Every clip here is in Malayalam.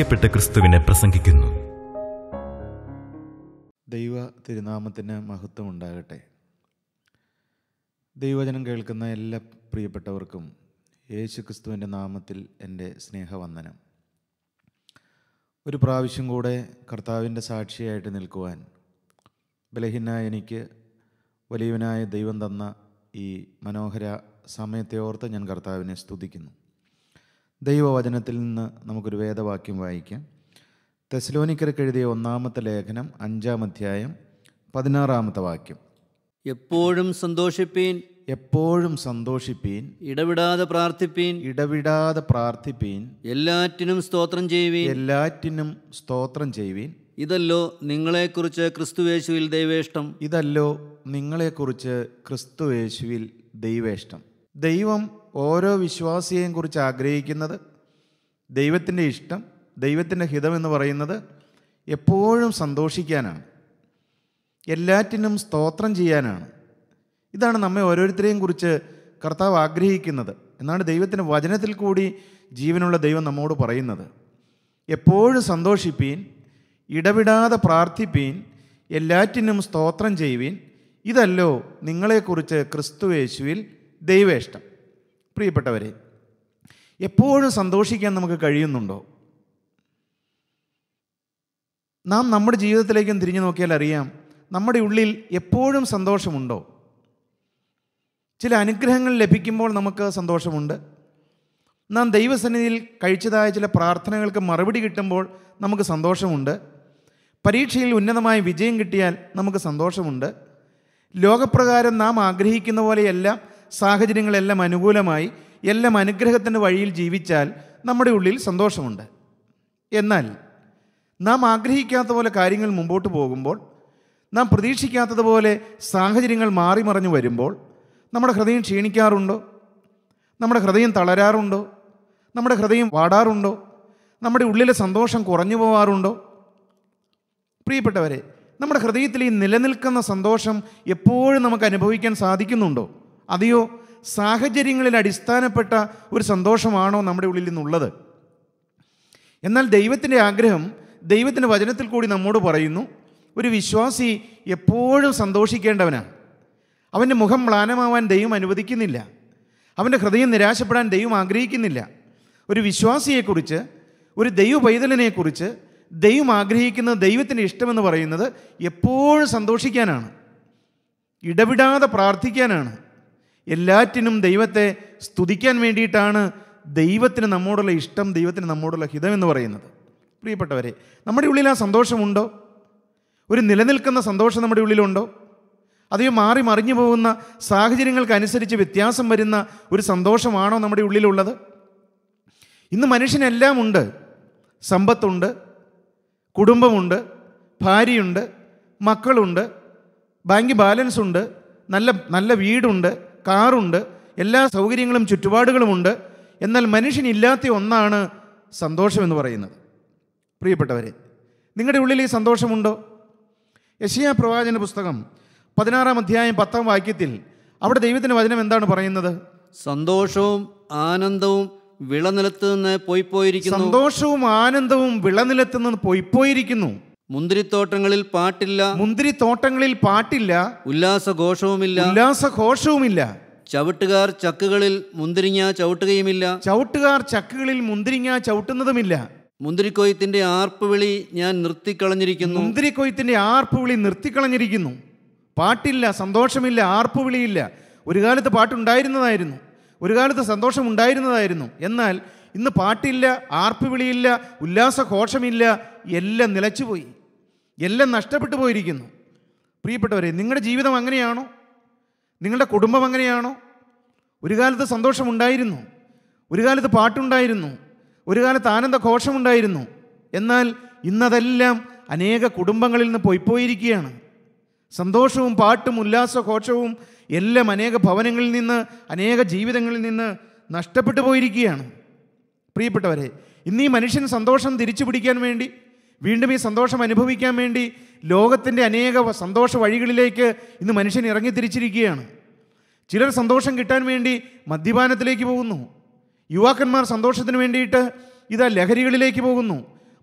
വിളിക്കപ്പെട്ട ക്രിസ്തുവിനെ പ്രസംഗിക്കുന്നു ദൈവ തിരുനാമത്തിന് മഹത്വം ഉണ്ടാകട്ടെ ദൈവചനം കേൾക്കുന്ന എല്ലാ പ്രിയപ്പെട്ടവർക്കും യേശു ക്രിസ്തുവിൻ്റെ നാമത്തിൽ എൻ്റെ സ്നേഹവന്ദനം ഒരു പ്രാവശ്യം കൂടെ കർത്താവിൻ്റെ സാക്ഷിയായിട്ട് നിൽക്കുവാൻ ബലഹീനായ എനിക്ക് വലിയവനായ ദൈവം തന്ന ഈ മനോഹര സമയത്തെ ഓർത്ത് ഞാൻ കർത്താവിനെ സ്തുതിക്കുന്നു ദൈവവചനത്തിൽ നിന്ന് നമുക്കൊരു വേദവാക്യം വായിക്കാം തെസ്ലോനിക്കർക്ക് എഴുതിയ ഒന്നാമത്തെ ലേഖനം അഞ്ചാം അധ്യായം പതിനാറാമത്തെ വാക്യം എപ്പോഴും സന്തോഷിപ്പീൻ എപ്പോഴും സന്തോഷിപ്പീൻ ഇടവിടാതെ പ്രാർത്ഥിപ്പീൻ ഇടവിടാതെ പ്രാർത്ഥിപ്പീൻ എല്ലാറ്റിനും സ്തോത്രം ചെയ്യുവീൻ എല്ലാറ്റിനും സ്തോത്രം ചെയ്യുവീൻ ഇതല്ലോ നിങ്ങളെക്കുറിച്ച് ക്രിസ്തുവേശുവിൽ ദൈവേഷ്ടം ഇതല്ലോ നിങ്ങളെക്കുറിച്ച് ക്രിസ്തുവേശുവിൽ ദൈവേഷ്ടം ദൈവം ഓരോ വിശ്വാസിയെയും കുറിച്ച് ആഗ്രഹിക്കുന്നത് ദൈവത്തിൻ്റെ ഇഷ്ടം ദൈവത്തിൻ്റെ ഹിതം എന്ന് പറയുന്നത് എപ്പോഴും സന്തോഷിക്കാനാണ് എല്ലാറ്റിനും സ്തോത്രം ചെയ്യാനാണ് ഇതാണ് നമ്മെ ഓരോരുത്തരെയും കുറിച്ച് കർത്താവ് ആഗ്രഹിക്കുന്നത് എന്നാണ് ദൈവത്തിൻ്റെ വചനത്തിൽ കൂടി ജീവനുള്ള ദൈവം നമ്മോട് പറയുന്നത് എപ്പോഴും സന്തോഷിപ്പീൻ ഇടവിടാതെ പ്രാർത്ഥിപ്പീൻ എല്ലാറ്റിനും സ്തോത്രം ചെയ്യുവീൻ ഇതല്ലോ നിങ്ങളെക്കുറിച്ച് യേശുവിൽ ദൈവേഷ്ടം പ്രിയപ്പെട്ടവരെ എപ്പോഴും സന്തോഷിക്കാൻ നമുക്ക് കഴിയുന്നുണ്ടോ നാം നമ്മുടെ ജീവിതത്തിലേക്കും തിരിഞ്ഞു നോക്കിയാൽ അറിയാം നമ്മുടെ ഉള്ളിൽ എപ്പോഴും സന്തോഷമുണ്ടോ ചില അനുഗ്രഹങ്ങൾ ലഭിക്കുമ്പോൾ നമുക്ക് സന്തോഷമുണ്ട് നാം ദൈവസന്നിധിയിൽ കഴിച്ചതായ ചില പ്രാർത്ഥനകൾക്ക് മറുപടി കിട്ടുമ്പോൾ നമുക്ക് സന്തോഷമുണ്ട് പരീക്ഷയിൽ ഉന്നതമായ വിജയം കിട്ടിയാൽ നമുക്ക് സന്തോഷമുണ്ട് ലോകപ്രകാരം നാം ആഗ്രഹിക്കുന്ന പോലെയെല്ലാം സാഹചര്യങ്ങളെല്ലാം അനുകൂലമായി എല്ലാം അനുഗ്രഹത്തിൻ്റെ വഴിയിൽ ജീവിച്ചാൽ നമ്മുടെ ഉള്ളിൽ സന്തോഷമുണ്ട് എന്നാൽ നാം ആഗ്രഹിക്കാത്ത പോലെ കാര്യങ്ങൾ മുമ്പോട്ട് പോകുമ്പോൾ നാം പ്രതീക്ഷിക്കാത്തതുപോലെ സാഹചര്യങ്ങൾ മാറി മറിഞ്ഞു വരുമ്പോൾ നമ്മുടെ ഹൃദയം ക്ഷീണിക്കാറുണ്ടോ നമ്മുടെ ഹൃദയം തളരാറുണ്ടോ നമ്മുടെ ഹൃദയം വാടാറുണ്ടോ നമ്മുടെ ഉള്ളിലെ സന്തോഷം കുറഞ്ഞു പോവാറുണ്ടോ പ്രിയപ്പെട്ടവരെ നമ്മുടെ ഹൃദയത്തിൽ ഈ നിലനിൽക്കുന്ന സന്തോഷം എപ്പോഴും നമുക്ക് അനുഭവിക്കാൻ സാധിക്കുന്നുണ്ടോ അതെയോ സാഹചര്യങ്ങളിൽ അടിസ്ഥാനപ്പെട്ട ഒരു സന്തോഷമാണോ നമ്മുടെ ഉള്ളിൽ നിന്നുള്ളത് എന്നാൽ ദൈവത്തിൻ്റെ ആഗ്രഹം ദൈവത്തിൻ്റെ വചനത്തിൽ കൂടി നമ്മോട് പറയുന്നു ഒരു വിശ്വാസി എപ്പോഴും സന്തോഷിക്കേണ്ടവനാണ് അവൻ്റെ മുഖം മ്ലാനമാവാൻ ദൈവം അനുവദിക്കുന്നില്ല അവൻ്റെ ഹൃദയം നിരാശപ്പെടാൻ ദൈവം ആഗ്രഹിക്കുന്നില്ല ഒരു വിശ്വാസിയെക്കുറിച്ച് ഒരു ദൈവ പൈതലിനെക്കുറിച്ച് ദൈവം ആഗ്രഹിക്കുന്നത് ദൈവത്തിൻ്റെ ഇഷ്ടമെന്ന് പറയുന്നത് എപ്പോഴും സന്തോഷിക്കാനാണ് ഇടവിടാതെ പ്രാർത്ഥിക്കാനാണ് എല്ലാറ്റിനും ദൈവത്തെ സ്തുതിക്കാൻ വേണ്ടിയിട്ടാണ് ദൈവത്തിന് നമ്മോടുള്ള ഇഷ്ടം ദൈവത്തിന് നമ്മോടുള്ള ഹിതം എന്ന് പറയുന്നത് പ്രിയപ്പെട്ടവരെ നമ്മുടെ ഉള്ളിൽ ആ സന്തോഷമുണ്ടോ ഒരു നിലനിൽക്കുന്ന സന്തോഷം നമ്മുടെ ഉള്ളിലുണ്ടോ അതേ മാറി മറിഞ്ഞു പോകുന്ന സാഹചര്യങ്ങൾക്കനുസരിച്ച് വ്യത്യാസം വരുന്ന ഒരു സന്തോഷമാണോ നമ്മുടെ ഉള്ളിലുള്ളത് ഇന്ന് മനുഷ്യനെല്ലാം ഉണ്ട് സമ്പത്തുണ്ട് കുടുംബമുണ്ട് ഭാര്യയുണ്ട് മക്കളുണ്ട് ബാങ്ക് ബാലൻസ് ഉണ്ട് നല്ല നല്ല വീടുണ്ട് കാറുണ്ട് എല്ലാ സൗകര്യങ്ങളും ചുറ്റുപാടുകളുമുണ്ട് എന്നാൽ മനുഷ്യനില്ലാത്ത ഒന്നാണ് സന്തോഷമെന്ന് പറയുന്നത് പ്രിയപ്പെട്ടവരെ നിങ്ങളുടെ ഉള്ളിൽ ഈ സന്തോഷമുണ്ടോ യശിയ പ്രവാചന പുസ്തകം പതിനാറാം അധ്യായം പത്താം വാക്യത്തിൽ അവിടെ ദൈവത്തിൻ്റെ വചനം എന്താണ് പറയുന്നത് സന്തോഷവും ആനന്ദവും വിളനിലത്ത് നിന്ന് പോയിപ്പോയിരിക്കുന്നു സന്തോഷവും ആനന്ദവും വിളനിലത്ത് നിന്ന് പോയിപ്പോയിരിക്കുന്നു മുന്തിരിത്തോട്ടങ്ങളിൽ പാട്ടില്ല മുന്തിരിത്തോട്ടങ്ങളിൽ പാട്ടില്ല ഉല്ലാസഘോഷവുമില്ല ഉല്ലാസഘോഷവുമില്ല ചവിട്ടുകാർ ചക്കുകളിൽ മുന്തിരിങ്ങ ചവിട്ടുകയുമില്ല ചവിട്ടുകാർ ചക്കുകളിൽ മുന്തിരിങ്ങ ചവിട്ടുന്നതുമില്ല മുന്തിരിക്കൊയ്ത്തിന്റെ ആർപ്പുവിളി ഞാൻ നിർത്തിക്കളഞ്ഞിരിക്കുന്നു മുന്തിരിക്കൊയ്ത്തിന്റെ ആർപ്പുവിളി നിർത്തിക്കളഞ്ഞിരിക്കുന്നു പാട്ടില്ല സന്തോഷമില്ല ആർപ്പുവിളിയില്ല ഒരു കാലത്ത് പാട്ടുണ്ടായിരുന്നതായിരുന്നു ഒരു കാലത്ത് സന്തോഷം ഉണ്ടായിരുന്നതായിരുന്നു എന്നാൽ ഇന്ന് പാട്ടില്ല ആർപ്പുവിളിയില്ല ഉല്ലാസഘോഷമില്ല എല്ലാം നിലച്ചുപോയി എല്ലാം നഷ്ടപ്പെട്ടു പോയിരിക്കുന്നു പ്രിയപ്പെട്ടവരെ നിങ്ങളുടെ ജീവിതം അങ്ങനെയാണോ നിങ്ങളുടെ കുടുംബം അങ്ങനെയാണോ ഒരു കാലത്ത് സന്തോഷമുണ്ടായിരുന്നു ഒരു കാലത്ത് പാട്ടുണ്ടായിരുന്നു ഒരു കാലത്ത് ആനന്ദഘോഷമുണ്ടായിരുന്നു എന്നാൽ ഇന്നതെല്ലാം അനേക കുടുംബങ്ങളിൽ നിന്ന് പോയിപ്പോയിരിക്കുകയാണ് സന്തോഷവും പാട്ടും ഉല്ലാസഘോഷവും എല്ലാം അനേക ഭവനങ്ങളിൽ നിന്ന് അനേക ജീവിതങ്ങളിൽ നിന്ന് നഷ്ടപ്പെട്ടു പോയിരിക്കുകയാണ് പ്രിയപ്പെട്ടവരെ ഇന്നീ ഈ മനുഷ്യൻ സന്തോഷം തിരിച്ചു പിടിക്കാൻ വേണ്ടി വീണ്ടും ഈ സന്തോഷം അനുഭവിക്കാൻ വേണ്ടി ലോകത്തിൻ്റെ അനേക സന്തോഷ വഴികളിലേക്ക് ഇന്ന് മനുഷ്യൻ ഇറങ്ങി തിരിച്ചിരിക്കുകയാണ് ചിലർ സന്തോഷം കിട്ടാൻ വേണ്ടി മദ്യപാനത്തിലേക്ക് പോകുന്നു യുവാക്കന്മാർ സന്തോഷത്തിന് വേണ്ടിയിട്ട് ഇതാ ലഹരികളിലേക്ക് പോകുന്നു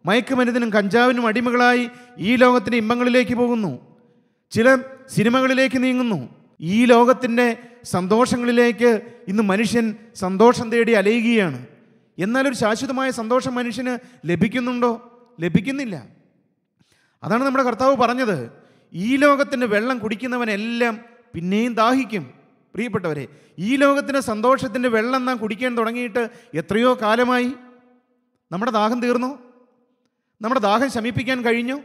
മയക്കുമരുന്നിനും കഞ്ചാവിനും അടിമകളായി ഈ ലോകത്തിൻ്റെ ഇമ്പങ്ങളിലേക്ക് പോകുന്നു ചില സിനിമകളിലേക്ക് നീങ്ങുന്നു ഈ ലോകത്തിൻ്റെ സന്തോഷങ്ങളിലേക്ക് ഇന്ന് മനുഷ്യൻ സന്തോഷം തേടി അലയുകയാണ് എന്നാലൊരു ശാശ്വതമായ സന്തോഷം മനുഷ്യന് ലഭിക്കുന്നുണ്ടോ ലഭിക്കുന്നില്ല അതാണ് നമ്മുടെ കർത്താവ് പറഞ്ഞത് ഈ ലോകത്തിൻ്റെ വെള്ളം കുടിക്കുന്നവനെല്ലാം പിന്നെയും ദാഹിക്കും പ്രിയപ്പെട്ടവരെ ഈ ലോകത്തിൻ്റെ സന്തോഷത്തിൻ്റെ വെള്ളം നാം കുടിക്കാൻ തുടങ്ങിയിട്ട് എത്രയോ കാലമായി നമ്മുടെ ദാഹം തീർന്നു നമ്മുടെ ദാഹം ശമിപ്പിക്കാൻ കഴിഞ്ഞു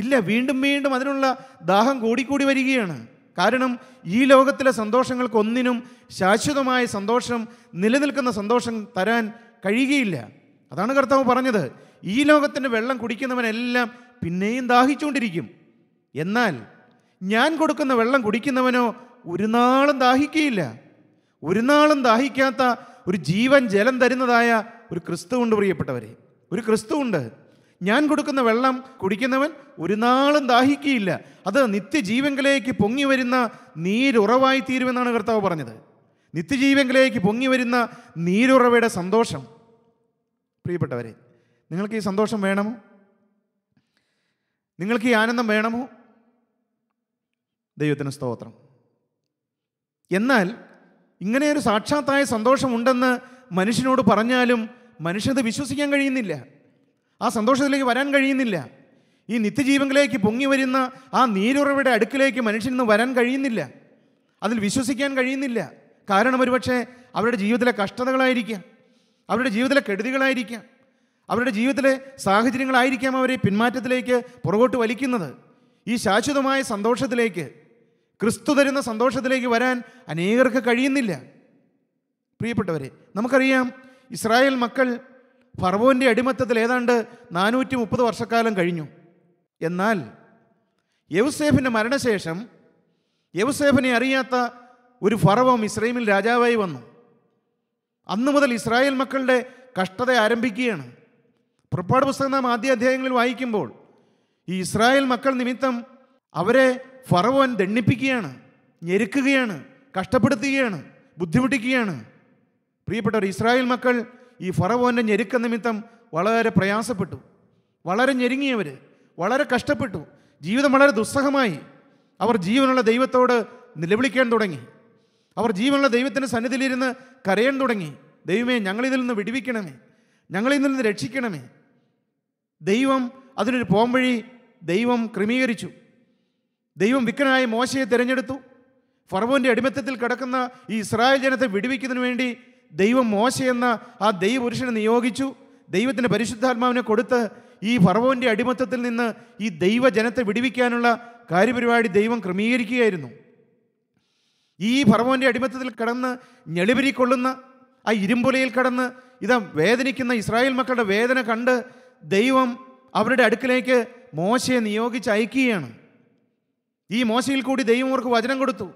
ഇല്ല വീണ്ടും വീണ്ടും അതിനുള്ള ദാഹം കൂടിക്കൂടി വരികയാണ് കാരണം ഈ ലോകത്തിലെ സന്തോഷങ്ങൾക്കൊന്നിനും ശാശ്വതമായ സന്തോഷം നിലനിൽക്കുന്ന സന്തോഷം തരാൻ കഴിയുകയില്ല അതാണ് കർത്താവ് പറഞ്ഞത് ഈ ലോകത്തിൻ്റെ വെള്ളം കുടിക്കുന്നവനെല്ലാം പിന്നെയും ദാഹിച്ചുകൊണ്ടിരിക്കും എന്നാൽ ഞാൻ കൊടുക്കുന്ന വെള്ളം കുടിക്കുന്നവനോ ഒരു നാളും ദാഹിക്കുകയില്ല ഒരു നാളും ദാഹിക്കാത്ത ഒരു ജീവൻ ജലം തരുന്നതായ ഒരു ക്രിസ്തുവുണ്ട് പ്രിയപ്പെട്ടവരെ ഒരു ക്രിസ്തുവുണ്ട് ഞാൻ കൊടുക്കുന്ന വെള്ളം കുടിക്കുന്നവൻ ഒരു നാളും ദാഹിക്കുകയില്ല അത് നിത്യജീവങ്കലേക്ക് പൊങ്ങി വരുന്ന നീരുറവായി തീരുമെന്നാണ് കർത്താവ് പറഞ്ഞത് നിത്യജീവങ്കലേക്ക് പൊങ്ങി വരുന്ന നീരുറവയുടെ സന്തോഷം പ്രിയപ്പെട്ടവരെ നിങ്ങൾക്ക് ഈ സന്തോഷം വേണമോ നിങ്ങൾക്ക് ഈ ആനന്ദം വേണമോ ദൈവത്തിന് സ്തോത്രം എന്നാൽ ഇങ്ങനെയൊരു സാക്ഷാത്തായ സന്തോഷമുണ്ടെന്ന് മനുഷ്യനോട് പറഞ്ഞാലും മനുഷ്യനത് വിശ്വസിക്കാൻ കഴിയുന്നില്ല ആ സന്തോഷത്തിലേക്ക് വരാൻ കഴിയുന്നില്ല ഈ നിത്യജീവനിലേക്ക് പൊങ്ങി വരുന്ന ആ നീരുറവയുടെ അടുക്കിലേക്ക് ഇന്ന് വരാൻ കഴിയുന്നില്ല അതിൽ വിശ്വസിക്കാൻ കഴിയുന്നില്ല കാരണം ഒരുപക്ഷെ അവരുടെ ജീവിതത്തിലെ കഷ്ടതകളായിരിക്കാം അവരുടെ ജീവിതത്തിലെ കെടുതികളായിരിക്കാം അവരുടെ ജീവിതത്തിലെ സാഹചര്യങ്ങളായിരിക്കാം അവരെ പിന്മാറ്റത്തിലേക്ക് പുറകോട്ട് വലിക്കുന്നത് ഈ ശാശ്വതമായ സന്തോഷത്തിലേക്ക് ക്രിസ്തു തരുന്ന സന്തോഷത്തിലേക്ക് വരാൻ അനേകർക്ക് കഴിയുന്നില്ല പ്രിയപ്പെട്ടവരെ നമുക്കറിയാം ഇസ്രായേൽ മക്കൾ ഫർവോൻ്റെ അടിമത്തത്തിൽ ഏതാണ്ട് നാനൂറ്റി മുപ്പത് വർഷക്കാലം കഴിഞ്ഞു എന്നാൽ യൗസേഫിൻ്റെ മരണശേഷം യൗസേഫിനെ അറിയാത്ത ഒരു ഫറവം ഇസ്രൈമിൽ രാജാവായി വന്നു അന്നു മുതൽ ഇസ്രായേൽ മക്കളുടെ കഷ്ടത ആരംഭിക്കുകയാണ് പുറപ്പാട് പുസ്തകം നാം ആദ്യ അധ്യായങ്ങളിൽ വായിക്കുമ്പോൾ ഈ ഇസ്രായേൽ മക്കൾ നിമിത്തം അവരെ ഫറവോൻ ദണ്ണിപ്പിക്കുകയാണ് ഞെരുക്കുകയാണ് കഷ്ടപ്പെടുത്തുകയാണ് ബുദ്ധിമുട്ടിക്കുകയാണ് പ്രിയപ്പെട്ടവർ ഇസ്രായേൽ മക്കൾ ഈ ഫറവോൻ്റെ ഞെരുക്ക നിമിത്തം വളരെ പ്രയാസപ്പെട്ടു വളരെ ഞെരുങ്ങിയവർ വളരെ കഷ്ടപ്പെട്ടു ജീവിതം വളരെ ദുസ്സഹമായി അവർ ജീവനുള്ള ദൈവത്തോട് നിലവിളിക്കാൻ തുടങ്ങി അവർ ജീവനുള്ള ദൈവത്തിൻ്റെ സന്നിധിയിലിരുന്ന് കരയാൻ തുടങ്ങി ദൈവമേ ഞങ്ങളിതിൽ നിന്ന് വിടിവിക്കണമേ ഞങ്ങളിതിൽ നിന്ന് രക്ഷിക്കണമേ ദൈവം അതിനൊരു പോംവഴി ദൈവം ക്രമീകരിച്ചു ദൈവം വിക്കനായി മോശയെ തിരഞ്ഞെടുത്തു ഫറവോൻ്റെ അടിമത്തത്തിൽ കിടക്കുന്ന ഈ ഇസ്രായേൽ ജനത്തെ വിടുവിക്കുന്നതിന് വേണ്ടി ദൈവം മോശ എന്ന ആ ദൈവപുരുഷനെ നിയോഗിച്ചു ദൈവത്തിൻ്റെ പരിശുദ്ധാത്മാവിനെ കൊടുത്ത് ഈ ഫറവോൻ്റെ അടിമത്തത്തിൽ നിന്ന് ഈ ദൈവജനത്തെ വിടുവിക്കാനുള്ള കാര്യപരിപാടി ദൈവം ക്രമീകരിക്കുകയായിരുന്നു ഈ ഫറവോൻ്റെ അടിമത്തത്തിൽ കടന്ന് ഞെളിപിരിക്കൊള്ളുന്ന ആ ഇരുമ്പുലയിൽ കടന്ന് ഇതാ വേദനിക്കുന്ന ഇസ്രായേൽ മക്കളുടെ വേദന കണ്ട് ദൈവം അവരുടെ അടുക്കിലേക്ക് മോശയെ നിയോഗിച്ച് അയക്കുകയാണ് ഈ മോശയിൽ കൂടി ദൈവം അവർക്ക് വചനം കൊടുത്തു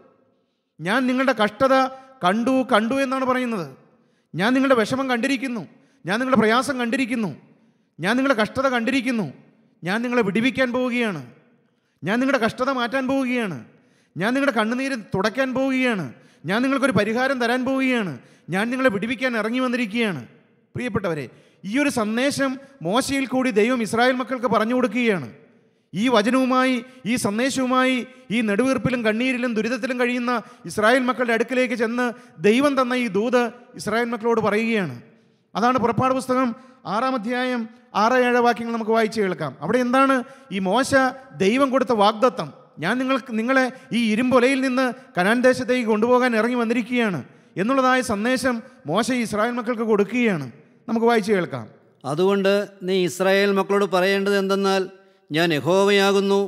ഞാൻ നിങ്ങളുടെ കഷ്ടത കണ്ടു കണ്ടു എന്നാണ് പറയുന്നത് ഞാൻ നിങ്ങളുടെ വിഷമം കണ്ടിരിക്കുന്നു ഞാൻ നിങ്ങളുടെ പ്രയാസം കണ്ടിരിക്കുന്നു ഞാൻ നിങ്ങളുടെ കഷ്ടത കണ്ടിരിക്കുന്നു ഞാൻ നിങ്ങളെ വിടിവിക്കാൻ പോവുകയാണ് ഞാൻ നിങ്ങളുടെ കഷ്ടത മാറ്റാൻ പോവുകയാണ് ഞാൻ നിങ്ങളുടെ കണ്ണുനീര് തുടയ്ക്കാൻ പോവുകയാണ് ഞാൻ നിങ്ങൾക്കൊരു പരിഹാരം തരാൻ പോവുകയാണ് ഞാൻ നിങ്ങളെ വിടിവിക്കാൻ ഇറങ്ങി വന്നിരിക്കുകയാണ് പ്രിയപ്പെട്ടവരെ ഈ ഒരു സന്ദേശം മോശയിൽ കൂടി ദൈവം ഇസ്രായേൽ മക്കൾക്ക് പറഞ്ഞു കൊടുക്കുകയാണ് ഈ വചനവുമായി ഈ സന്ദേശവുമായി ഈ നെടുവീർപ്പിലും കണ്ണീരിലും ദുരിതത്തിലും കഴിയുന്ന ഇസ്രായേൽ മക്കളുടെ അടുക്കിലേക്ക് ചെന്ന് ദൈവം തന്ന ഈ ദൂത് ഇസ്രായേൽ മക്കളോട് പറയുകയാണ് അതാണ് പുറപ്പാട് പുസ്തകം ആറാം അധ്യായം ആറ് ഏഴ് വാക്യങ്ങൾ നമുക്ക് വായിച്ചു കേൾക്കാം അവിടെ എന്താണ് ഈ മോശ ദൈവം കൊടുത്ത വാഗ്ദത്തം ഞാൻ നിങ്ങൾക്ക് നിങ്ങളെ ഈ ഇരുമ്പൊലയിൽ നിന്ന് കനാൻ ദേശത്തേക്ക് കൊണ്ടുപോകാൻ ഇറങ്ങി വന്നിരിക്കുകയാണ് എന്നുള്ളതായ സന്ദേശം മോശ ഇസ്രായേൽ മക്കൾക്ക് കൊടുക്കുകയാണ് നമുക്ക് വായിച്ചു കേൾക്കാം അതുകൊണ്ട് നീ ഇസ്രായേൽ മക്കളോട് പറയേണ്ടത് എന്തെന്നാൽ ഞാൻ യഹോവയാകുന്നു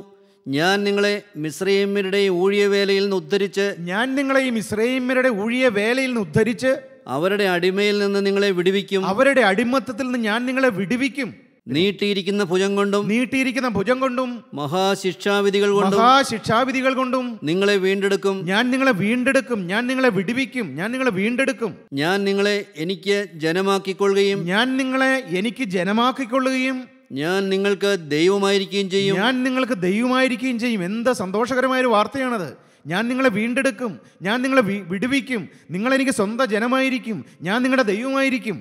ഞാൻ നിങ്ങളെ മിശ്രീമ്യരുടെ ഊഴിയവേലയിൽ നിന്ന് ഉദ്ധരിച്ച് ഞാൻ നിങ്ങളെ ഈ മിശ്രീമ്യരുടെ ഊഴിയ വേലയിൽ നിന്ന് ഉദ്ധരിച്ച് അവരുടെ അടിമയിൽ നിന്ന് നിങ്ങളെ വിടുവിക്കും അവരുടെ അടിമത്തത്തിൽ നിന്ന് ഞാൻ നിങ്ങളെ വിടുവിക്കും നീട്ടിയിരിക്കുന്ന ഭുജം കൊണ്ടും നീട്ടിയിരിക്കുന്ന ഭുജം കൊണ്ടും മഹാശിക്ഷാവിധികൾ കൊണ്ടും മഹാശിക്ഷാവിധികൾ കൊണ്ടും നിങ്ങളെ വീണ്ടെടുക്കും ഞാൻ നിങ്ങളെ വീണ്ടെടുക്കും ഞാൻ നിങ്ങളെ വിടുവിക്കും ഞാൻ നിങ്ങളെ വീണ്ടെടുക്കും ഞാൻ നിങ്ങളെ എനിക്ക് ജനമാക്കിക്കൊള്ളുകയും ഞാൻ നിങ്ങളെ എനിക്ക് ജനമാക്കിക്കൊള്ളുകയും ഞാൻ നിങ്ങൾക്ക് ദൈവമായിരിക്കുകയും ചെയ്യും ഞാൻ നിങ്ങൾക്ക് ദൈവമായിരിക്കുകയും ചെയ്യും എന്താ സന്തോഷകരമായ ഒരു വാർത്തയാണത് ഞാൻ നിങ്ങളെ വീണ്ടെടുക്കും ഞാൻ നിങ്ങളെ വിടുവിക്കും നിങ്ങളെനിക്ക് സ്വന്തം ജനമായിരിക്കും ഞാൻ നിങ്ങളുടെ ദൈവമായിരിക്കും